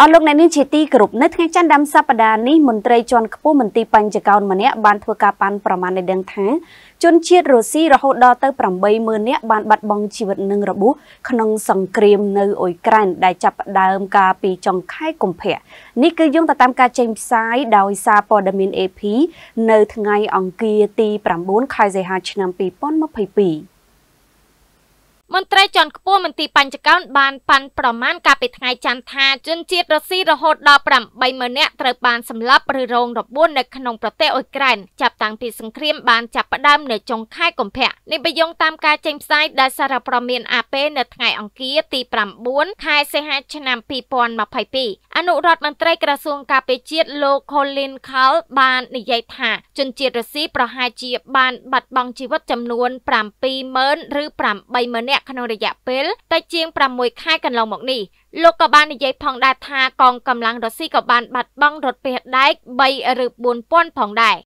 អរលោកអ្នកនាងជាទីគោរពនៅថ្ងៃច័ន្ទដើមសប្តាហ៍នេះមន្ត្រីជាន់ខ្ពស់មន្ទីរបញ្ចកោណម្នាក់បានធ្វើការប៉ាន់ប្រមាណដែលដឹងថាជនជាតិរុស្ស៊ីរហូតដល់ទៅ80000នាក់បានបាត់បង់ជីវិតនិងរបួសក្នុងសង្គ្រាមនៅអ៊ុយក្រែនដែលចាប់ផ្ដើមកាលពីចុងខែកុម្ភៈនេះគឺយោងទៅតាមការចេញផ្សាយដោយសារព័ត៌មាន AP នៅថ្ងៃអង្គារទី9ខែសីហាឆ្នាំ2022មន្ត្រីជាន់ខ្ពស់មន្ទីរបញ្ចកោនបានប៉ាន់ប្រមាណកាលពីថ្ងៃច័ន្ទថាជនជាតិរុស្ស៊ីរហូតដល់80000នាក់ត្រូវបានសម្លាប់ឬរងរបួសនៅក្នុងប្រទេសអ៊ុយក្រែនចាប់តាំងពីសង្គ្រាមបានចាប់ផ្ដើមនៅចុងខែកុម្ភៈនេះបយងតាមការចេញផ្សាយដោយសារព័ត៌មាន AP នៅថ្ងៃអង្គារទី9ខែសីហាឆ្នាំ2022អនុរដ្ឋមន្ត្រីក្រសួងការពារជាតិលោក Colin Kaul បាននិយាយថាជនជាតិរុស្ស៊ីប្រហែលជាបានបាត់បង់ជីវិតចំនួន70000ឬ80000នាក់ក្នុងរយៈពេលតិចជាង6ខែកន្លងមកនេះលោកក៏បាននិយាយផងដែរថាកងកម្លាំងរុស្ស៊ីក៏បាន បាត់បង់រថភេទដែក3ឬ4000ផងដែរ